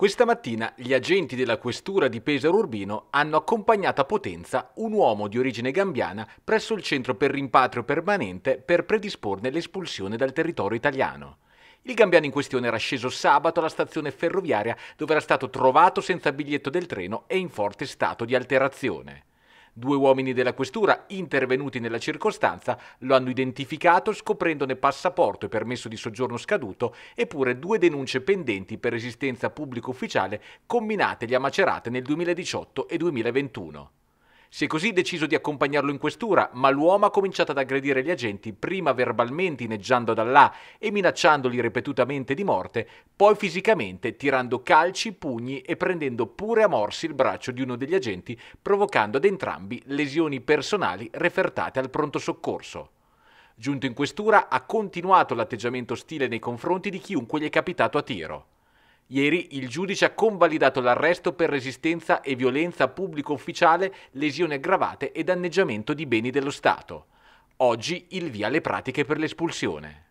Questa mattina gli agenti della questura di Pesaro Urbino hanno accompagnato a Potenza un uomo di origine gambiana presso il centro per rimpatrio permanente per predisporne l'espulsione dal territorio italiano. Il gambiano in questione era sceso sabato alla stazione ferroviaria dove era stato trovato senza biglietto del treno e in forte stato di alterazione. Due uomini della questura, intervenuti nella circostanza, lo hanno identificato scoprendone passaporto e permesso di soggiorno scaduto, eppure due denunce pendenti per resistenza pubblico ufficiale comminategli a Macerate nel 2018 e 2021. Si è così deciso di accompagnarlo in questura, ma l'uomo ha cominciato ad aggredire gli agenti, prima verbalmente ineggiando da là e minacciandoli ripetutamente di morte, poi fisicamente tirando calci, pugni e prendendo pure a morsi il braccio di uno degli agenti, provocando ad entrambi lesioni personali refertate al pronto soccorso. Giunto in questura ha continuato l'atteggiamento ostile nei confronti di chiunque gli è capitato a tiro. Ieri il giudice ha convalidato l'arresto per resistenza e violenza pubblico ufficiale, lesioni aggravate e danneggiamento di beni dello Stato. Oggi il via alle pratiche per l'espulsione.